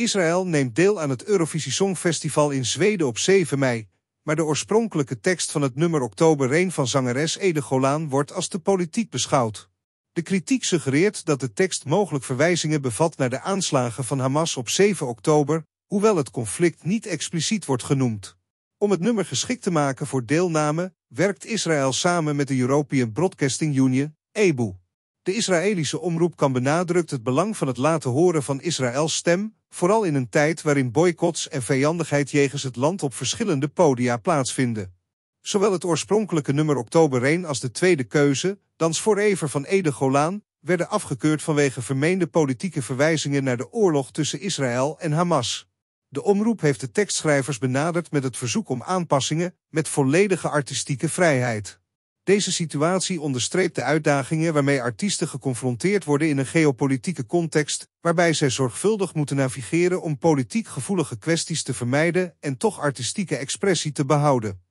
Israël neemt deel aan het Eurovisie Songfestival in Zweden op 7 mei, maar de oorspronkelijke tekst van het nummer Oktober Rain van zangeres Ede Golaan wordt als te politiek beschouwd. De kritiek suggereert dat de tekst mogelijk verwijzingen bevat naar de aanslagen van Hamas op 7 oktober, hoewel het conflict niet expliciet wordt genoemd. Om het nummer geschikt te maken voor deelname, werkt Israël samen met de European Broadcasting Union, EBU. De Israëlische omroep kan benadrukt het belang van het laten horen van Israëls stem, vooral in een tijd waarin boycotts en vijandigheid jegens het land op verschillende podia plaatsvinden. Zowel het oorspronkelijke nummer Oktober 1 als de tweede keuze, Dans voor Ever van Ede Golaan, werden afgekeurd vanwege vermeende politieke verwijzingen naar de oorlog tussen Israël en Hamas. De omroep heeft de tekstschrijvers benaderd met het verzoek om aanpassingen met volledige artistieke vrijheid. Deze situatie onderstreept de uitdagingen waarmee artiesten geconfronteerd worden in een geopolitieke context, waarbij zij zorgvuldig moeten navigeren om politiek gevoelige kwesties te vermijden en toch artistieke expressie te behouden.